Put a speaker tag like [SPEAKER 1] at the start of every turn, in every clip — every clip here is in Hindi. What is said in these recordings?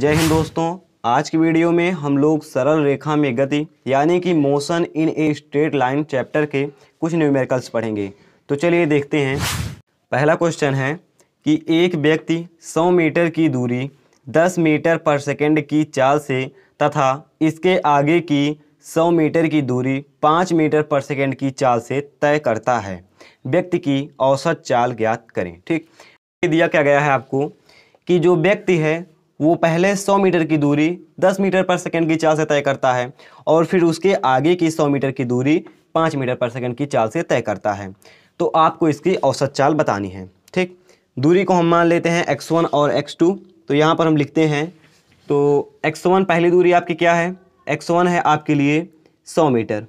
[SPEAKER 1] जय हिंद दोस्तों आज की वीडियो में हम लोग सरल रेखा में गति यानी कि motion in a straight line chapter के कुछ न्यूमेरिकल्स पढ़ेंगे तो चलिए देखते हैं पहला क्वेश्चन है कि एक व्यक्ति 100 मीटर की दूरी 10 मीटर पर सेकंड की चाल से तथा इसके आगे की 100 मीटर की दूरी 5 मीटर पर सेकंड की चाल से तय करता है व्यक्ति की औसत चाल ज्ञात करें ठीक दिया क्या गया है आपको कि जो व्यक्ति है वो पहले 100 मीटर की दूरी 10 मीटर पर सेकंड की चाल से तय करता है और फिर उसके आगे की 100 मीटर की दूरी 5 मीटर पर सेकंड की चाल से तय करता है तो आपको इसकी औसत चाल बतानी है ठीक दूरी को हम मान लेते हैं x1 और x2 तो यहाँ पर हम लिखते हैं तो x1 पहली दूरी आपकी क्या है x1 है आपके लिए सौ मीटर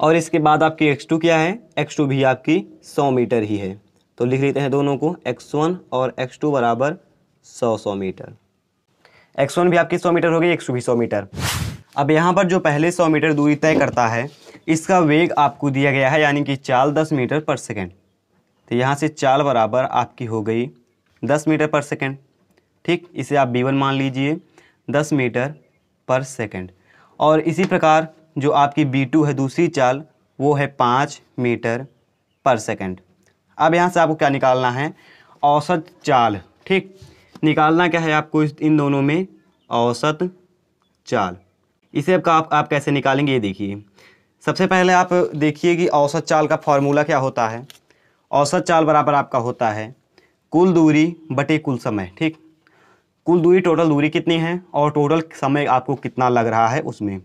[SPEAKER 1] और इसके बाद आपकी एक्स क्या है एक्स भी आपकी सौ मीटर ही है तो लिख लेते हैं दोनों को एक्स और एक्स बराबर सौ सौ मीटर एक्स वन भी आपकी सौ मीटर हो गई एक भी सौ मीटर अब यहाँ पर जो पहले सौ मीटर दूरी तय करता है इसका वेग आपको दिया गया है यानी कि चाल दस मीटर पर सेकेंड तो यहाँ से चाल बराबर आपकी हो गई दस मीटर पर सेकेंड ठीक इसे आप बी वन मान लीजिए दस मीटर पर सेकेंड और इसी प्रकार जो आपकी बी टू है दूसरी चाल वो है पाँच मीटर पर सेकेंड अब यहाँ से आपको क्या निकालना है औसत चाल ठीक निकालना क्या है आपको इन दोनों में औसत चाल इसे आपका आप, आप कैसे निकालेंगे ये देखिए सबसे पहले आप देखिए कि औसत चाल का फॉर्मूला क्या होता है औसत चाल बराबर आपका होता है कुल दूरी बटे कुल समय ठीक कुल दूरी टोटल दूरी कितनी है और टोटल समय आपको कितना लग रहा है उसमें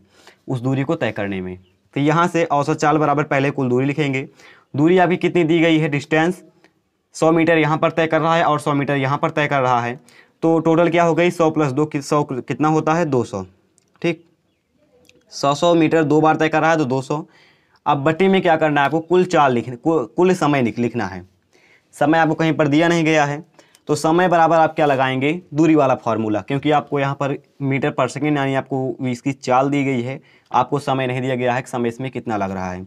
[SPEAKER 1] उस दूरी को तय करने में तो यहाँ से औसत चाल बराबर पहले कुल दूरी लिखेंगे दूरी आपकी कितनी दी गई है डिस्टेंस सौ मीटर यहाँ पर तय कर रहा है और सौ मीटर यहाँ पर तय कर रहा है तो टोटल क्या हो गई सौ प्लस दो कि, सौ कितना होता है दो सौ ठीक सौ सौ मीटर दो बार तय कर रहा है तो दो सौ अब बट्टी में क्या करना है आपको कुल चाल लिखना कुल, कुल समय लिखना है समय आपको कहीं पर दिया नहीं गया है तो समय बराबर आप क्या लगाएंगे दूरी वाला फार्मूला क्योंकि आपको यहाँ पर मीटर पर सेकेंड यानी आपको इसकी चाल दी गई है आपको समय नहीं दिया गया है कि समय इसमें कितना लग रहा है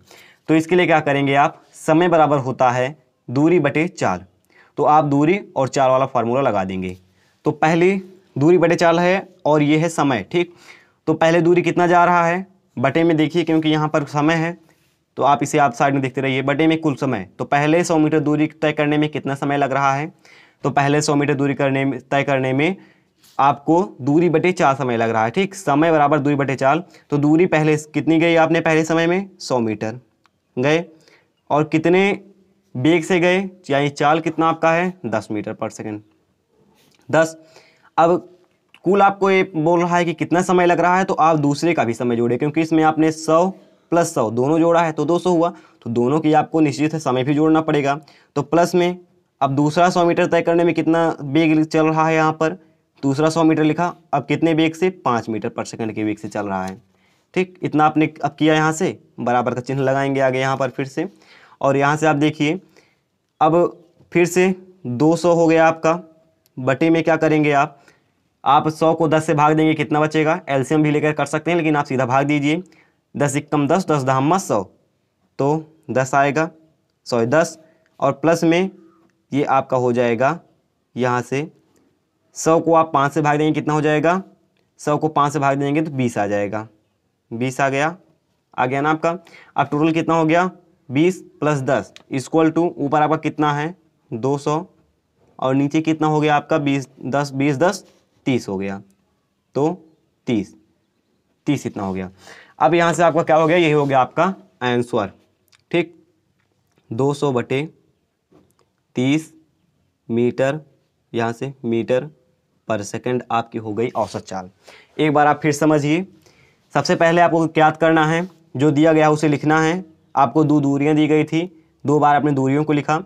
[SPEAKER 1] तो इसके लिए क्या करेंगे आप समय बराबर होता है दूरी बटे चार तो आप दूरी और चार वाला फार्मूला लगा देंगे तो पहली दूरी बटे चार है और ये है समय ठीक तो पहले दूरी कितना जा रहा है बटे में देखिए क्योंकि यहाँ पर समय है तो आप इसे आप साइड में देखते रहिए बटे में कुल समय तो पहले सौ मीटर दूरी तय करने में कितना समय लग रहा है तो पहले सौ मीटर दूरी करने में तय करने में आपको दूरी बटे चार समय लग रहा है ठीक समय बराबर दूरी बटे चार तो दूरी पहले कितनी गई आपने पहले समय में सौ मीटर गए और कितने बेग से गए यानी चाल कितना आपका है दस मीटर पर सेकेंड दस अब कुल आपको ये बोल रहा है कि कितना समय लग रहा है तो आप दूसरे का भी समय जोड़े क्योंकि इसमें आपने सौ प्लस सौ दोनों जोड़ा है तो दो सौ हुआ तो दोनों की आपको निश्चित है समय भी जोड़ना पड़ेगा तो प्लस में अब दूसरा सौ मीटर तय करने में कितना बेग चल रहा है यहाँ पर दूसरा सौ मीटर लिखा अब कितने बेग से पाँच मीटर पर सेकेंड के बेग से चल रहा है ठीक इतना आपने अब किया यहाँ से बराबर का चिन्ह लगाएंगे आगे यहाँ पर फिर से और यहाँ से आप देखिए अब फिर से 200 हो गया आपका बटे में क्या करेंगे आप आप 100 को 10 से भाग देंगे कितना बचेगा एल्सियम भी लेकर कर सकते हैं लेकिन आप सीधा भाग दीजिए दस इक्कम दस दस दहम्मा सौ तो दस आएगा सौ दस और प्लस में ये आपका हो जाएगा यहाँ से सौ को आप पाँच से भाग देंगे कितना हो जाएगा सौ को पाँच से भाग देंगे तो बीस आ जाएगा बीस आ गया आ गया ना आपका अब टोटल कितना हो गया बीस प्लस दस इक्वल टू ऊपर आपका कितना है दो सौ और नीचे कितना हो गया आपका बीस दस बीस दस तीस हो गया तो तीस तीस इतना हो गया अब यहाँ से आपका क्या हो गया यही हो गया आपका आंसर ठीक दो सौ बटे तीस मीटर यहाँ से मीटर पर सेकंड आपकी हो गई औसत चाल एक बार आप फिर समझिए सबसे पहले आपको क्या करना है जो दिया गया उसे लिखना है आपको दो दूरियाँ दी गई थी दो बार आपने दूरियों को लिखा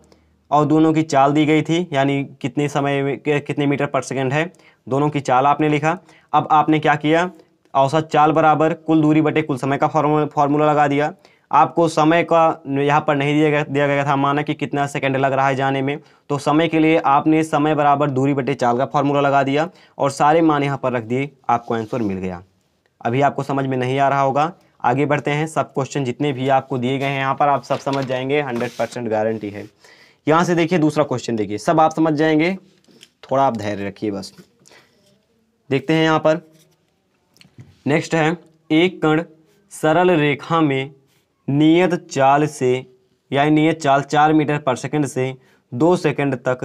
[SPEAKER 1] और दोनों की चाल दी गई थी यानी कितने समय में कितने मीटर पर सेकंड है दोनों की चाल आपने लिखा अब आपने क्या किया औसत चाल बराबर कुल दूरी बटे कुल समय का फॉर्मूला लगा दिया आपको समय का यहाँ पर नहीं दिया गया दिया गया था माना कि कितना सेकंड लग रहा है जाने में तो समय के लिए आपने समय बराबर दूरी बटे चाल का फॉर्मूला लगा दिया और सारे मान यहाँ पर रख दिए आपको आंसर मिल गया अभी आपको समझ में नहीं आ रहा होगा आगे बढ़ते हैं सब क्वेश्चन जितने भी आपको दिए गए हैं यहाँ पर आप सब समझ जाएंगे हंड्रेड परसेंट गारंटी है यहाँ से देखिए दूसरा क्वेश्चन देखिए सब आप समझ जाएंगे थोड़ा आप धैर्य रखिए बस देखते हैं यहाँ पर नेक्स्ट है एक कण सरल रेखा में नियत चाल से यानी नियत चाल चार मीटर पर सेकेंड से दो सेकेंड तक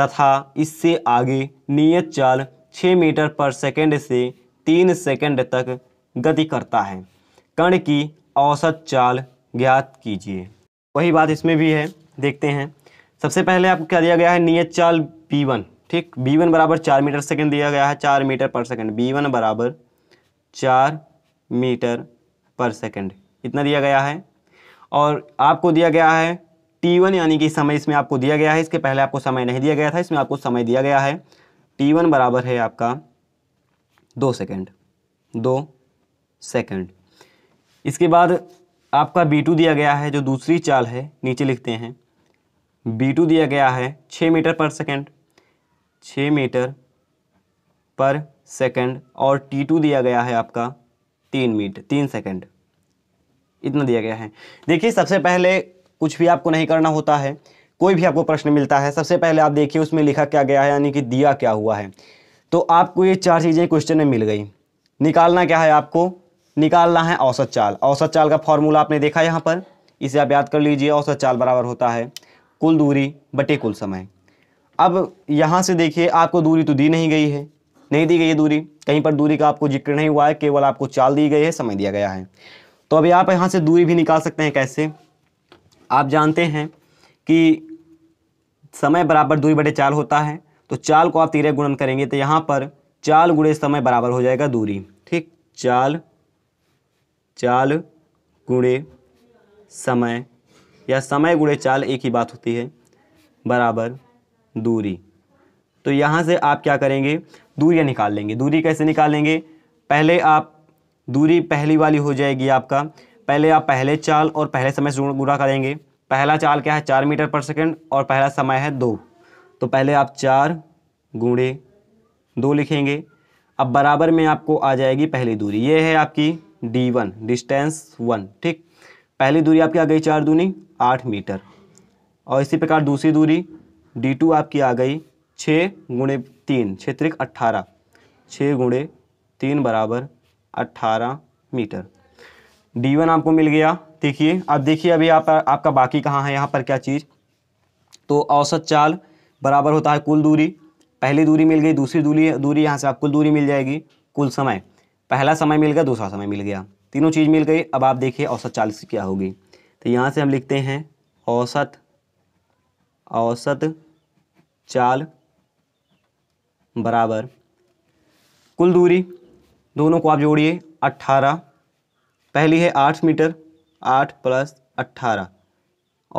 [SPEAKER 1] तथा इससे आगे नियत चाल छः मीटर पर सेकेंड से तीन सेकेंड तक गति करता है कण की औसत चाल ज्ञात कीजिए वही बात इसमें भी है देखते हैं सबसे पहले आपको क्या दिया गया है नियत चाल बी वन ठीक बी वन बराबर चार मीटर सेकेंड दिया गया है चार metre per second B one बराबर चार मीटर पर सेकेंड इतना दिया गया है और आपको दिया गया है टी वन यानी कि समय इसमें आपको दिया गया है इसके पहले आपको समय नहीं दिया गया था इसमें आपको समय दिया गया है टी वन बराबर है आपका दो सेकेंड दो सेकेंड इसके बाद आपका बी टू दिया गया है जो दूसरी चाल है नीचे लिखते हैं बी टू दिया गया है छः मीटर पर सेकेंड छः मीटर पर सेकेंड और टी टू दिया गया है आपका तीन मीटर तीन सेकेंड इतना दिया गया है देखिए सबसे पहले कुछ भी आपको नहीं करना होता है कोई भी आपको प्रश्न मिलता है सबसे पहले आप देखिए उसमें लिखा क्या गया है यानी कि दिया क्या हुआ है तो आपको ये चार चीज़ें क्वेश्चन में मिल गई निकालना क्या है आपको निकालना है औसत चाल औसत चाल का फॉर्मूला आपने देखा यहाँ पर इसे आप याद कर लीजिए औसत चाल बराबर होता है कुल दूरी बटे कुल समय अब यहाँ से देखिए आपको दूरी तो दी नहीं गई है नहीं दी गई है दूरी कहीं पर दूरी का आपको जिक्र नहीं हुआ है केवल आपको चाल दी गई है समय दिया गया है तो अभी आप यहाँ से दूरी भी निकाल सकते हैं कैसे आप जानते हैं कि समय बराबर दूरी बटे चाल होता है तो चाल को आप तीरक गुणन करेंगे तो यहाँ पर चाल गुड़े समय बराबर हो जाएगा दूरी ठीक चाल चाल गुणे समय या समय गुणे चाल एक ही बात होती है बराबर दूरी तो यहाँ से आप क्या करेंगे दूरियाँ निकाल लेंगे दूरी कैसे निकालेंगे पहले आप दूरी पहली वाली हो जाएगी आपका पहले आप पहले चाल और पहले समय से गुणा करेंगे पहला चाल क्या है चार मीटर पर सेकंड और पहला समय है दो तो पहले आप चार गुणे दो लिखेंगे अब बराबर में आपको आ जाएगी पहली दूरी ये है आपकी डी वन डिस्टेंस वन ठीक पहली दूरी आपकी आ गई चार दूनी आठ मीटर और इसी प्रकार दूसरी दूरी डी टू आपकी आ गई छः गुणे तीन क्षेत्रिक अट्ठारह छः गुणे तीन बराबर अट्ठारह मीटर डी वन आपको मिल गया देखिए अब देखिए अभी आप, आपका बाकी कहाँ है यहाँ पर क्या चीज़ तो औसत चाल बराबर होता है कुल दूरी पहली दूरी मिल गई दूसरी दूरी दूरी यहाँ से आप कुल दूरी मिल जाएगी कुल समय पहला समय मिल गया दूसरा समय मिल गया तीनों चीज़ मिल गई अब आप देखिए औसत चालीस क्या होगी तो यहाँ से हम लिखते हैं औसत औसत चाल बराबर कुल दूरी दोनों को आप जोड़िए अट्ठारह पहली है आठ मीटर आठ प्लस अट्ठारह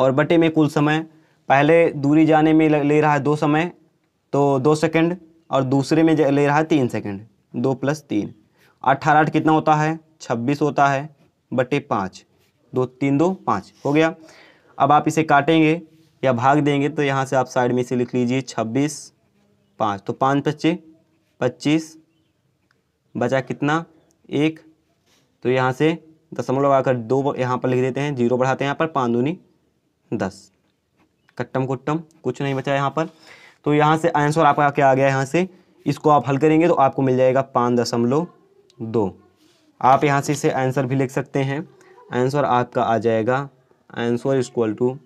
[SPEAKER 1] और बटे में कुल समय पहले दूरी जाने में ले रहा है दो समय तो दो सेकंड और दूसरे में ले रहा है तीन सेकंड दो प्लस तीन अट्ठारह आठ कितना होता है छब्बीस होता है बटे पाँच दो तीन दो पाँच हो गया अब आप इसे काटेंगे या भाग देंगे तो यहाँ से आप साइड में इसे लिख लीजिए छब्बीस पाँच तो पाँच पच्चे पच्चीस बचा कितना एक तो यहाँ से दशमलव लगाकर दो यहाँ पर लिख देते हैं जीरो बढ़ाते हैं यहाँ पर पाँच दूनी दस कट्टम कुट्टम कुछ नहीं बचा यहाँ पर तो यहाँ से आंसर आपका क्या आ गया यहाँ से इसको आप हल करेंगे तो आपको मिल जाएगा पाँच दशमलव दो आप यहाँ से इसे आंसर भी लिख सकते हैं आंसर आपका आ जाएगा answer is equal to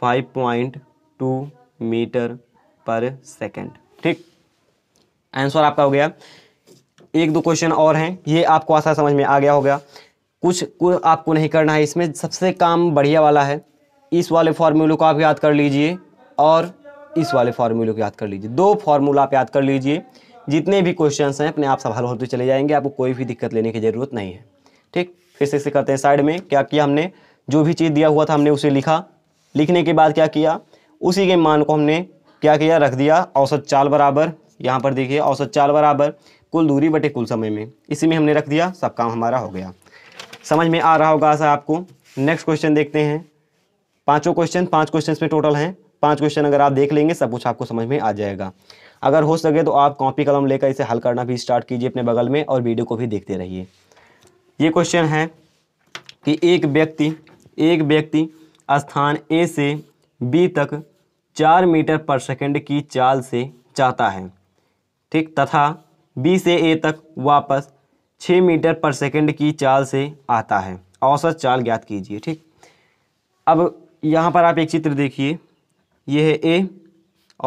[SPEAKER 1] five point two metre per second ठीक आंसर आपका हो गया एक दो क्वेश्चन और हैं ये आपको आसान समझ में आ गया होगा कुछ कुछ आपको नहीं करना है इसमें सबसे काम बढ़िया वाला है इस वाले फार्मूलों को आप याद कर लीजिए और इस वाले फार्मूलों को याद कर लीजिए दो फार्मूला आप याद कर लीजिए जितने भी क्वेश्चंस हैं अपने आप सवाल होते चले जाएंगे आपको कोई भी दिक्कत लेने की ज़रूरत नहीं है ठीक फिर से इसे करते हैं साइड में क्या किया हमने जो भी चीज़ दिया हुआ था हमने उसे लिखा लिखने के बाद क्या किया उसी के मान को हमने क्या किया रख दिया औसत चाल बराबर यहाँ पर देखिए औसत चाल बराबर कुल दूरी बटे कुल समय में इसी में हमने रख दिया सब काम हमारा हो गया समझ में आ रहा होगा ऐसा आपको नेक्स्ट क्वेश्चन देखते हैं पांचों क्वेश्चन पांच क्वेश्चन में टोटल हैं पांच क्वेश्चन अगर आप देख लेंगे सब कुछ आपको समझ में आ जाएगा अगर हो सके तो आप कॉपी कलम लेकर इसे हल करना भी स्टार्ट कीजिए अपने बगल में और वीडियो को भी देखते रहिए ये क्वेश्चन है कि एक व्यक्ति एक व्यक्ति स्थान ए से बी तक चार मीटर पर सेकंड की चाल से जाता है ठीक तथा बी से ए तक वापस छः मीटर पर सेकंड की चाल से आता है औसत चाल ज्ञात कीजिए ठीक अब यहाँ पर आप एक चित्र देखिए ये है ए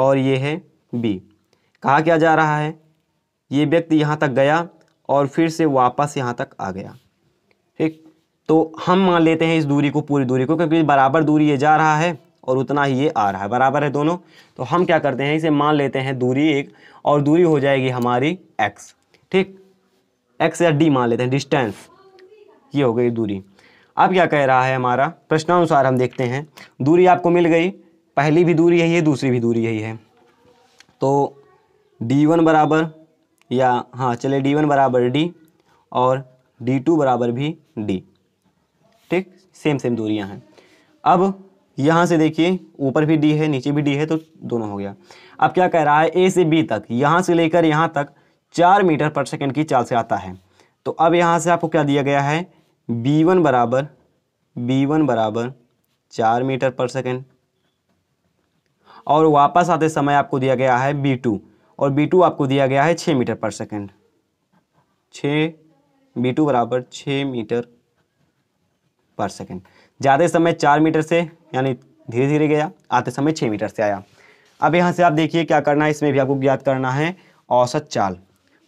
[SPEAKER 1] और ये है बी कहा क्या जा रहा है ये व्यक्ति यहाँ तक गया और फिर से वापस यहाँ तक आ गया ठीक तो हम मान लेते हैं इस दूरी को पूरी दूरी को क्योंकि बराबर दूरी ये जा रहा है और उतना ही ये आ रहा है बराबर है दोनों तो हम क्या करते हैं इसे मान लेते हैं दूरी एक और दूरी हो जाएगी हमारी एक्स ठीक एक्स या डी मान लेते हैं डिस्टेंस ये हो गई दूरी अब क्या कह रहा है हमारा प्रश्नानुसार हम देखते हैं दूरी आपको मिल गई पहली भी दूरी यही है दूसरी भी दूरी यही है तो डी वन बराबर या हाँ चले डी वन बराबर डी और डी टू बराबर भी डी ठीक सेम सेम दूरियां हैं अब यहाँ से देखिए ऊपर भी डी है नीचे भी डी है तो दोनों हो गया अब क्या कह रहा है ए से बी तक यहाँ से लेकर यहाँ तक चार मीटर पर सेकेंड की चाल से आता है तो अब यहाँ से आपको क्या दिया गया है बी वन बराबर बी वन बराबर चार मीटर पर सेकेंड और वापस आते समय आपको दिया गया है बी टू और बी टू आपको दिया गया है छः मीटर पर सेकेंड छ बी टू बराबर छः मीटर पर सेकेंड ज़्यादा समय चार मीटर से यानी धीरे धीरे गया आते समय छः मीटर से आया अब यहाँ से आप देखिए क्या करना है इसमें भी आपको ज्ञात करना है औसत चाल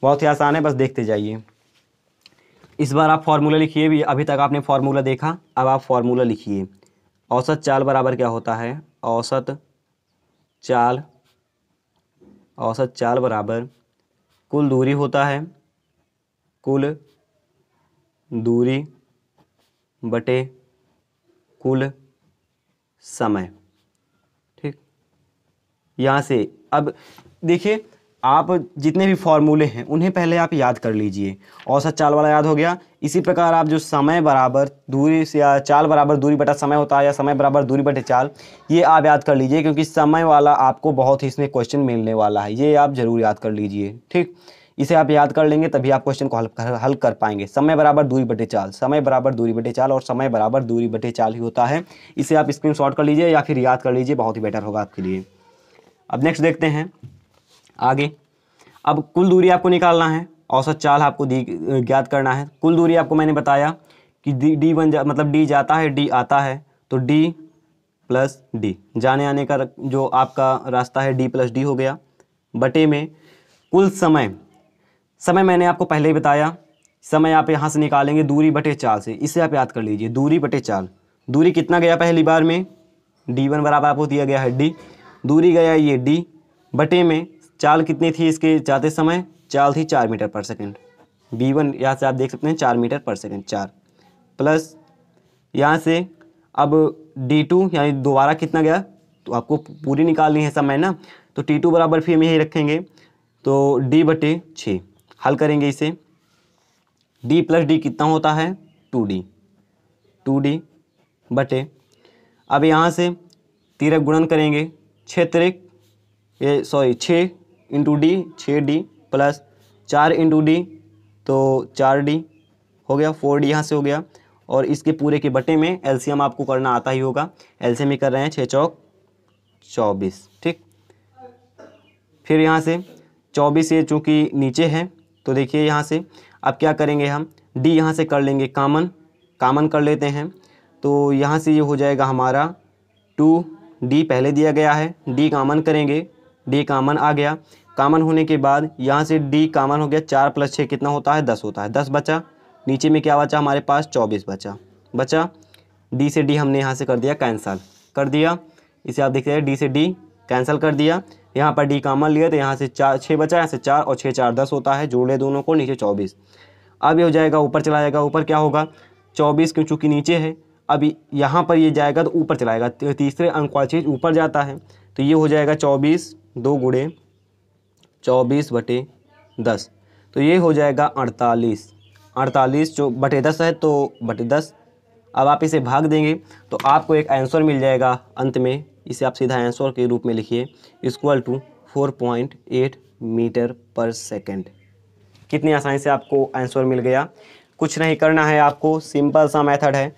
[SPEAKER 1] बहुत ही आसान है बस देखते जाइए इस बार आप फार्मूला लिखिए भी अभी तक आपने फार्मूला देखा अब आप फार्मूला लिखिए औसत चाल बराबर क्या होता है औसत चाल औसत चाल बराबर कुल दूरी होता है कुल दूरी बटे कुल समय ठीक यहाँ से अब देखिए आप जितने भी फॉर्मूले हैं उन्हें पहले आप याद कर लीजिए औसत चाल वाला याद हो गया इसी प्रकार आप जो समय बराबर दूरी से या चाल बराबर दूरी बटा समय होता है या समय बराबर दूरी बटे चाल ये आप याद कर लीजिए क्योंकि समय वाला आपको बहुत ही इसमें क्वेश्चन मिलने वाला है ये आप ज़रूर याद कर लीजिए ठीक इसे आप याद कर लेंगे तभी आप क्वेश्चन को हल कर हल कर पाएंगे समय बराबर दूरी बटे चाल समय बराबर दूरी बटे चाल और समय बराबर दूरी बटे चाल ही होता है इसे आप स्क्रीन कर लीजिए या फिर याद कर लीजिए बहुत ही बेटर होगा आपके लिए अब नेक्स्ट देखते हैं आगे अब कुल दूरी आपको निकालना है औसत चाल आपको दी ज्ञात करना है कुल दूरी आपको मैंने बताया कि डी डी बन जा मतलब डी जाता है डी आता है तो डी प्लस डी जाने आने का जो आपका रास्ता है डी प्लस डी हो गया बटे में कुल समय समय मैंने आपको पहले ही बताया समय आप यहाँ से निकालेंगे दूरी बटे चाल से इसे आप याद कर लीजिए दूरी बटे चाल दूरी कितना गया पहली बार में डी वन बराबर आपको दिया गया है डी दूरी गया ये डी बटे में चाल कितनी थी इसके जाते समय चाल थी चार metre per second B one यहाँ से आप देख सकते हैं चार मीटर पर सेकेंड चार प्लस यहाँ से अब डी टू यानी दोबारा कितना गया तो आपको पूरी निकालनी है समय ना तो टी टू बराबर फिर हम यही रखेंगे तो डी बटे छः हल करेंगे इसे डी प्लस डी कितना होता है टू डी टू डी बटे अब यहाँ से तिरक गुणन करेंगे छः तिरक ये सॉरी छः इंटू डी छः डी प्लस चार इंटू डी तो चार डी हो गया फोर डी यहाँ से हो गया और इसके पूरे के बटे में एलसीएम आपको करना आता ही होगा एलसीएम ही कर रहे हैं छः चौक चौबीस ठीक फिर यहाँ से चौबीस ये चूँकि नीचे है तो देखिए यहाँ से अब क्या करेंगे हम डी यहाँ से कर लेंगे कामन कामन कर लेते हैं तो यहाँ से ये यह हो जाएगा हमारा टू डी पहले दिया गया है डी कामन करेंगे डी कामन आ गया कामन होने के बाद यहाँ से डी कामन हो गया चार प्लस छः कितना होता है दस होता है दस बचा नीचे में क्या बचा हमारे पास चौबीस बचा बचा डी से डी हमने यहाँ से कर दिया कैंसल कर दिया इसे आप देखते हैं डी से डी कैंसिल कर दिया यहाँ पर डी कामन लिया तो यहाँ से चार छः बचा यहाँ से चार और छः चार दस होता है जोड़ ले दोनों को नीचे चौबीस अब ये हो जाएगा ऊपर चला जाएगा ऊपर क्या होगा चौबीस क्यों चूँकि नीचे है अब यहाँ पर ये जाएगा तो ऊपर चलाएगा तीसरे अंक वाला चीज़ ऊपर जाता है तो ये हो जाएगा चौबीस दो गुड़े चौबीस बटे दस तो ये हो जाएगा अड़तालीस अड़तालीस जो बटे दस है तो बटे दस अब आप इसे भाग देंगे तो आपको एक आंसर मिल जाएगा अंत में इसे आप सीधा आंसर के रूप में लिखिए equal to four point eight metre per second कितनी आसानी से आपको आंसर मिल गया कुछ नहीं करना है आपको सिंपल सा मेथड है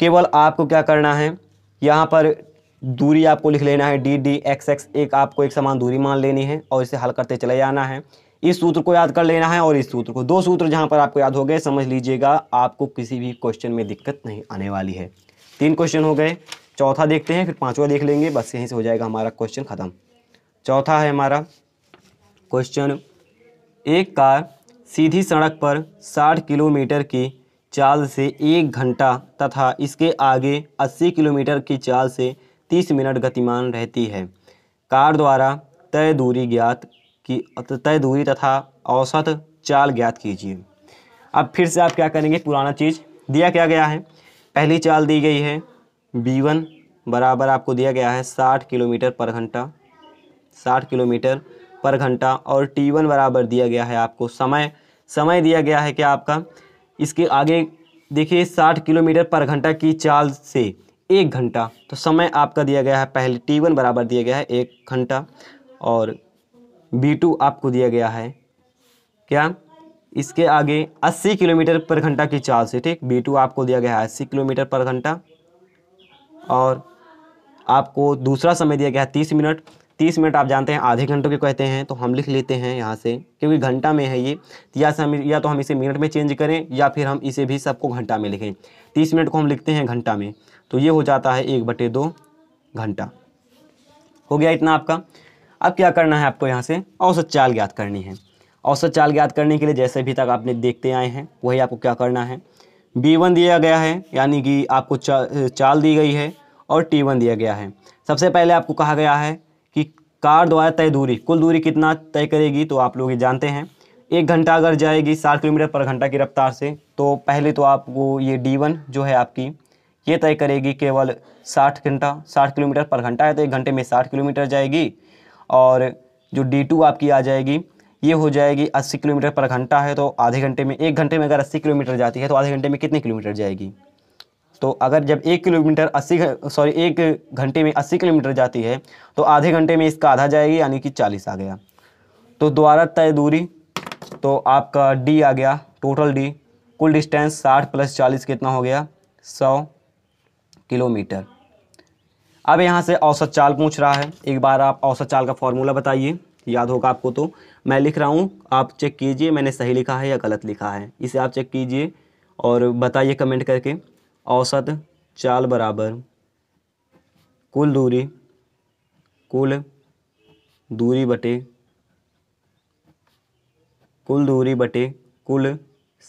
[SPEAKER 1] केवल आपको क्या करना है यहाँ पर दूरी आपको लिख लेना है डी डी एक्स एक्स एक आपको एक समान दूरी मान लेनी है और इसे हल करते चले जाना है इस सूत्र को याद कर लेना है और इस सूत्र को दो सूत्र जहाँ पर आपको याद हो गए समझ लीजिएगा आपको किसी भी क्वेश्चन में दिक्कत नहीं आने वाली है तीन क्वेश्चन हो गए चौथा देखते हैं फिर पाँचवा देख लेंगे बस यहीं से हो जाएगा हमारा क्वेश्चन ख़त्म चौथा है हमारा क्वेश्चन एक कार सीधी सड़क पर 60 किलोमीटर की चाल से एक घंटा तथा इसके आगे 80 किलोमीटर की चाल से तीस मिनट गतिमान रहती है कार द्वारा तय दूरी ज्ञात की तय दूरी तथा औसत चाल ज्ञात कीजिए अब फिर से आप क्या करेंगे पुराना चीज़ दिया क्या गया है पहली चाल दी गई है बी वन बराबर आपको दिया गया है साठ किलोमीटर पर घंटा साठ किलोमीटर पर घंटा और टी वन बराबर दिया गया है आपको समय समय दिया गया है क्या आपका इसके आगे देखिए साठ किलोमीटर पर घंटा की चाल से एक घंटा तो समय आपका दिया गया है पहले टी वन बराबर दिया गया है एक घंटा और बी टू आपको दिया गया है क्या इसके आगे 80 किलोमीटर पर घंटा की चाल से ठीक बी टू आपको दिया गया है अस्सी किलोमीटर पर घंटा और आपको दूसरा समय दिया गया है तीस मिनट तीस मिनट आप जानते हैं आधे घंटों के कहते हैं तो हम लिख लेते हैं यहाँ से क्योंकि घंटा में है ये या हम या तो हम इसे मिनट में चेंज करें या फिर हम इसे भी सबको घंटा में लिखें तीस मिनट को हम लिखते हैं घंटा में तो ये हो जाता है एक बटे दो घंटा हो गया इतना आपका अब क्या करना है आपको यहाँ से औसत चाल ज्ञात करनी है औसत चाल ज्ञात करने के लिए जैसे अभी तक आपने देखते आए हैं वही आपको क्या करना है बी वन दिया गया है यानी कि आपको चा, चाल दी गई है और टी वन दिया गया है सबसे पहले आपको कहा गया है कि कार द्वारा तय दूरी कुल दूरी कितना तय करेगी तो आप लोग ये जानते हैं एक घंटा अगर जाएगी साठ किलोमीटर पर घंटा की रफ्तार से तो पहले तो आपको ये डी वन जो है आपकी ये तय करेगी केवल साठ घंटा साठ किलोमीटर पर घंटा है तो एक घंटे में साठ किलोमीटर जाएगी और जो डी टू आपकी आ जाएगी ये हो जाएगी अस्सी किलोमीटर पर घंटा है तो आधे घंटे में एक घंटे में अगर अस्सी किलोमीटर जाती है तो आधे घंटे में कितने किलोमीटर जाएगी तो अगर जब एक किलोमीटर अस्सी सॉरी एक घंटे में अस्सी किलोमीटर जाती है तो आधे घंटे में इसका आधा जाएगी यानी कि चालीस आ गया तो द्वारा तय दूरी तो आपका डी आ गया टोटल डी कुल डिस्टेंस साठ प्लस चालीस कितना हो गया सौ किलोमीटर अब यहाँ से औसत चाल पूछ रहा है एक बार आप औसत चाल का फॉर्मूला बताइए याद होगा आपको तो मैं लिख रहा हूँ आप चेक कीजिए मैंने सही लिखा है या गलत लिखा है इसे आप चेक कीजिए और बताइए कमेंट करके औसत चाल बराबर कुल दूरी कुल दूरी बटे कुल दूरी बटे कुल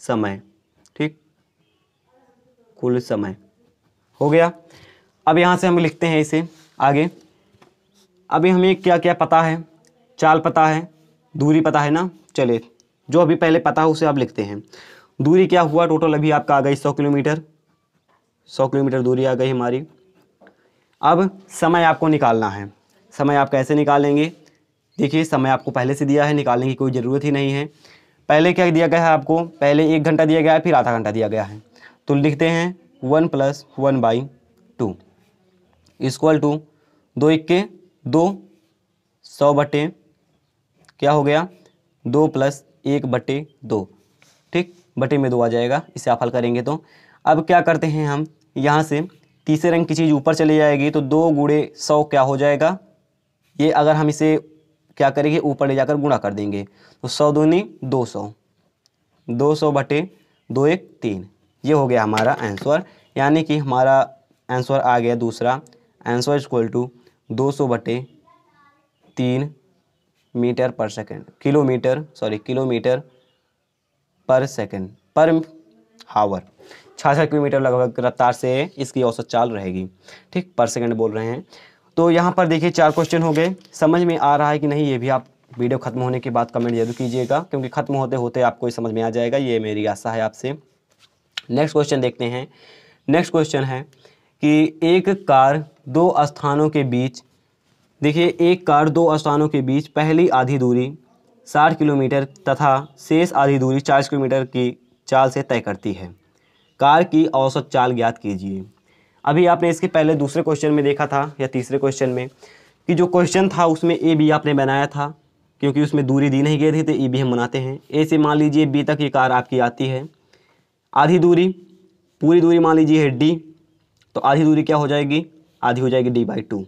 [SPEAKER 1] समय ठीक कुल समय हो गया अब यहाँ से हम लिखते हैं इसे आगे अभी हमें क्या क्या पता है चाल पता है दूरी पता है ना चले जो अभी पहले पता है उसे आप लिखते हैं दूरी क्या हुआ टोटल अभी आपका आ गई सौ किलोमीटर सौ किलोमीटर दूरी आ गई हमारी अब समय आपको निकालना है समय आप कैसे निकालेंगे देखिए समय आपको पहले से दिया है निकालने की कोई ज़रूरत ही नहीं है पहले क्या दिया गया है आपको पहले एक घंटा दिया गया है फिर आधा घंटा दिया गया है तो लिखते हैं one plus one by two equal to दो इक्के दो सौ बटे क्या हो गया दो प्लस एक बटे दो ठीक बटे में दो आ जाएगा इसे आप हल करेंगे तो अब क्या करते हैं हम यहाँ से तीसरे रंग की चीज़ ऊपर चली जाएगी तो दो गुड़े सौ क्या हो जाएगा ये अगर हम इसे क्या करेंगे ऊपर ले जाकर गुणा कर देंगे तो सौ दूनी दो सौ दो सौ बटे दो एक तीन ये हो गया हमारा आंसर यानी कि हमारा आंसर आ गया दूसरा आंसर इज इक्वल टू दो सौ बटे तीन metre per second kilometre sorry kilometre per second per hour छः किलोमीटर लगभग रफ्तार से इसकी औसत चाल रहेगी ठीक पर सेकेंड बोल रहे हैं तो यहाँ पर देखिए चार क्वेश्चन हो गए समझ में आ रहा है कि नहीं ये भी आप वीडियो खत्म होने के बाद कमेंट जरूर कीजिएगा क्योंकि खत्म होते होते आपको समझ में आ जाएगा ये मेरी आशा है आपसे नेक्स्ट क्वेश्चन देखते हैं नेक्स्ट क्वेश्चन है कि एक कार दो स्थानों के बीच देखिए एक कार दो स्थानों के बीच पहली आधी दूरी साठ किलोमीटर तथा शेष आधी दूरी चालीस किलोमीटर की चाल से तय करती है कार की औसत चाल ज्ञात कीजिए अभी आपने इसके पहले दूसरे क्वेश्चन में देखा था या तीसरे क्वेश्चन में कि जो क्वेश्चन था उसमें ए बी आपने बनाया था क्योंकि उसमें दूरी दी नहीं गई थी तो ए e बी हम बनाते हैं ए से मान लीजिए बी तक ये कार आपकी आती है आधी दूरी पूरी दूरी मान लीजिए है डी तो आधी दूरी क्या हो जाएगी आधी हो जाएगी डी बाई टू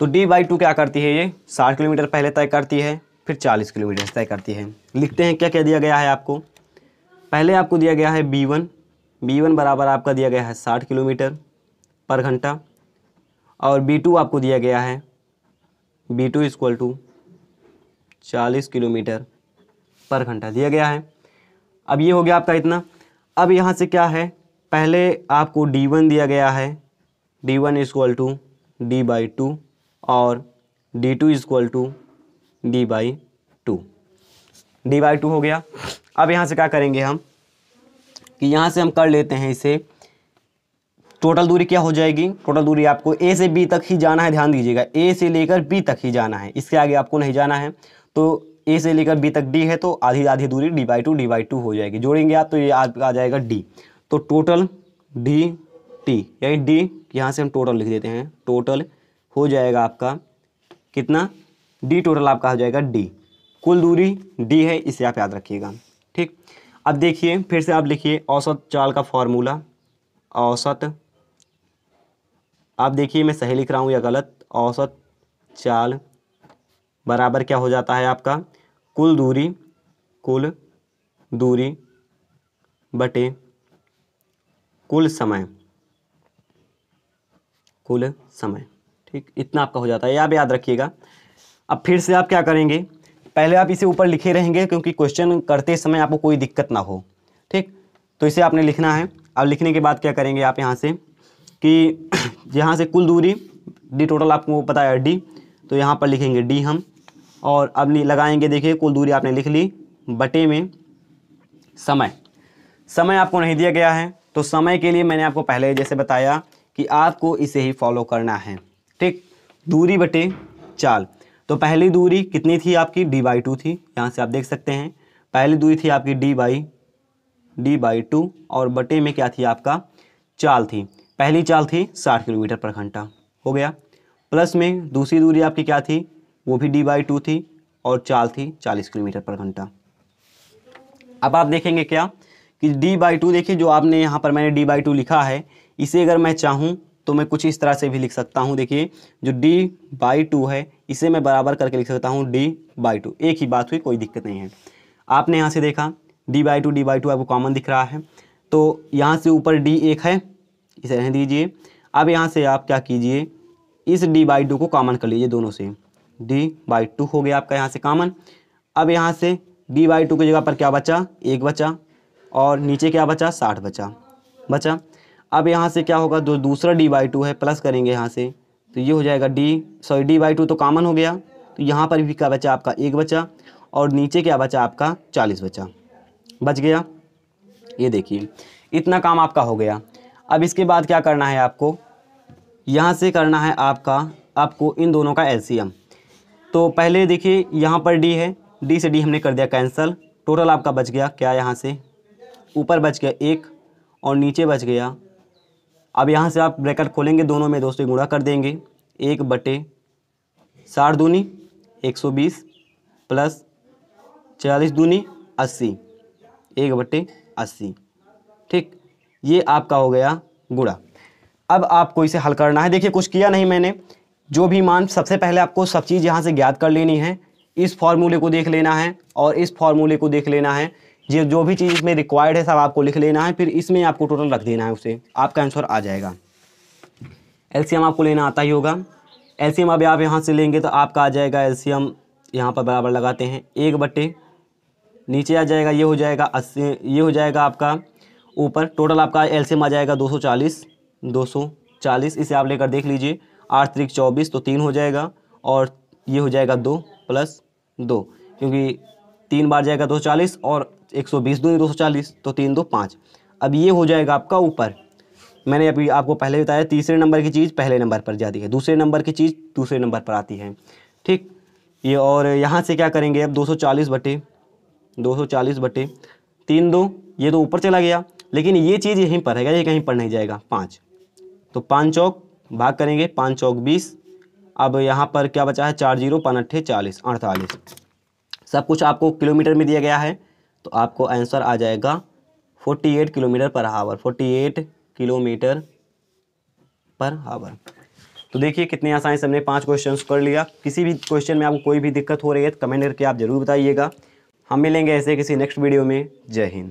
[SPEAKER 1] तो डी बाई टू क्या करती है ये साठ किलोमीटर पहले तय करती है फिर चालीस किलोमीटर तय करती है लिखते हैं क्या क्या दिया गया है आपको पहले आपको दिया गया है बी वन बी वन बराबर आपका दिया गया है साठ किलोमीटर पर घंटा और बी टू आपको दिया गया है बी टू इक्वल टू चालीस किलोमीटर पर घंटा दिया गया है अब ये हो गया आपका इतना अब यहाँ से क्या है पहले आपको डी वन दिया गया है D one equal to D by two और D two equal to D by two D by two हो गया अब यहाँ से क्या करेंगे हम कि यहाँ से हम कर लेते हैं इसे टोटल दूरी क्या हो जाएगी टोटल दूरी आपको ए से बी तक ही जाना है ध्यान दीजिएगा ए से लेकर बी तक ही जाना है इसके आगे आपको नहीं जाना है तो ए से लेकर बी तक डी है तो आधी आधी दूरी D by two D by two हो जाएगी जोड़ेंगे आप तो ये आपका आ जाएगा डी तो टोटल डी टी यानी डी यहाँ से हम टोटल लिख देते हैं टोटल हो जाएगा आपका कितना डी टोटल आपका हो जाएगा डी कुल दूरी डी है इसे आप याद रखिएगा ठीक अब देखिए फिर से आप लिखिए औसत चाल का फॉर्मूला औसत आप देखिए मैं सही लिख रहा हूँ या गलत औसत चाल बराबर क्या हो जाता है आपका कुल दूरी कुल दूरी बटे कुल समय कुल समय ठीक इतना आपका हो जाता है ये आप याद रखिएगा अब फिर से आप क्या करेंगे पहले आप इसे ऊपर लिखे रहेंगे क्योंकि क्वेश्चन करते समय आपको कोई दिक्कत ना हो ठीक तो इसे आपने लिखना है अब लिखने के बाद क्या करेंगे आप यहाँ से कि यहाँ से कुल दूरी डी टोटल आपको पता है डी तो यहाँ पर लिखेंगे डी हम और अब लगाएंगे देखिए कुल दूरी आपने लिख ली बटे में समय समय आपको नहीं दिया गया है तो समय के लिए मैंने आपको पहले जैसे बताया कि आपको इसे ही फॉलो करना है ठीक दूरी बटे चाल तो पहली दूरी कितनी थी आपकी डी बाई टू थी यहाँ से आप देख सकते हैं पहली दूरी थी आपकी D by D by two और बटे में क्या थी आपका चाल थी पहली चाल थी साठ किलोमीटर पर घंटा हो गया प्लस में दूसरी दूरी आपकी क्या थी वो भी डी बाई टू थी और चाल थी चालीस किलोमीटर पर घंटा अब आप देखेंगे क्या कि डी बाई टू देखिए जो आपने यहाँ पर मैंने डी बाई टू लिखा है इसे अगर मैं चाहूँ तो मैं कुछ इस तरह से भी लिख सकता हूँ देखिए जो डी बाई टू है इसे मैं बराबर करके लिख सकता हूँ डी बाई टू एक ही बात हुई कोई दिक्कत नहीं है आपने यहाँ से देखा D by two D by two आपको कॉमन दिख रहा है तो यहाँ से ऊपर डी एक है इसे रहने दीजिए अब यहाँ से आप क्या कीजिए इस डी बाई टू को कॉमन कर लीजिए दोनों से डी बाई टू हो गया आपका यहाँ से कॉमन अब यहाँ से डी बाई टू की जगह पर क्या बचा एक बचा और नीचे क्या बचा साठ बचा बचा अब यहाँ से क्या होगा जो दूसरा डी बाई टू है प्लस करेंगे यहाँ से तो ये हो जाएगा D sorry D by two तो कॉमन हो गया तो यहाँ पर भी क्या बचा आपका एक बचा और नीचे क्या बचा आपका चालीस बचा बच गया ये देखिए इतना काम आपका हो गया अब इसके बाद क्या करना है आपको यहाँ से करना है आपका आपको इन दोनों का एलसीएम तो पहले देखिए यहाँ पर डी है डी से डी हमने कर दिया कैंसिल टोटल आपका बच गया क्या यहाँ से ऊपर बच गया एक और नीचे बच गया अब यहाँ से आप ब्रैकेट खोलेंगे दोनों में दोस्तों गुणा कर देंगे एक बटे साठ दूनी एक सौ बीस प्लस चालीस दूनी अस्सी एक बटे अस्सी ठीक ये आपका हो गया गुड़ा अब आपको इसे हल करना है देखिए कुछ किया नहीं मैंने जो भी मान सबसे पहले आपको सब चीज़ यहाँ से ज्ञात कर लेनी है इस फॉर्मूले को देख लेना है और इस फॉर्मूले को देख लेना है ये जो भी चीज़ इसमें रिक्वायर्ड है सब आपको लिख लेना है फिर इसमें आपको टोटल रख देना है उसे आपका आंसर आ जाएगा एलसीएम आपको लेना आता ही होगा एलसीएम अभी आप यहाँ से लेंगे तो आपका आ जाएगा एलसीएम यहाँ पर बराबर लगाते हैं एक बट्टे नीचे आ जाएगा ये हो जाएगा अस्सी ये हो जाएगा आपका ऊपर टोटल आपका एल आ जाएगा दो सौ इसे आप लेकर देख लीजिए आठ तरीक चौबीस तो तीन हो जाएगा और ये हो जाएगा दो प्लस दो क्योंकि तीन बार जाएगा दो चालीस और एक सौ बीस दो दो सौ चालीस तो तीन दो पाँच अब ये हो जाएगा आपका ऊपर मैंने अभी आपको पहले बताया तीसरे नंबर की चीज़ पहले नंबर पर जाती है दूसरे नंबर की चीज़ दूसरे नंबर पर आती है ठीक ये और यहाँ से क्या करेंगे अब दो सौ चालीस बटे दो सौ चालीस बटे तीन दो ये तो ऊपर चला गया लेकिन ये चीज़ यहीं पर है ये कहीं पर नहीं जाएगा पाँच तो पाँच चौक भाग करेंगे पाँच चौक बीस अब यहाँ पर क्या बचा है चार जीरो अट्ठे चालीस अड़तालीस सब कुछ आपको किलोमीटर में दिया गया है तो आपको आंसर आ जाएगा फोर्टी एट किलोमीटर पर हावर फोर्टी एट किलोमीटर पर हावर तो देखिए कितने आसानी से हमने पाँच क्वेश्चन कर लिया किसी भी क्वेश्चन में आपको कोई भी दिक्कत हो रही है तो कमेंट करके आप ज़रूर बताइएगा हम मिलेंगे ऐसे किसी नेक्स्ट वीडियो में जय हिंद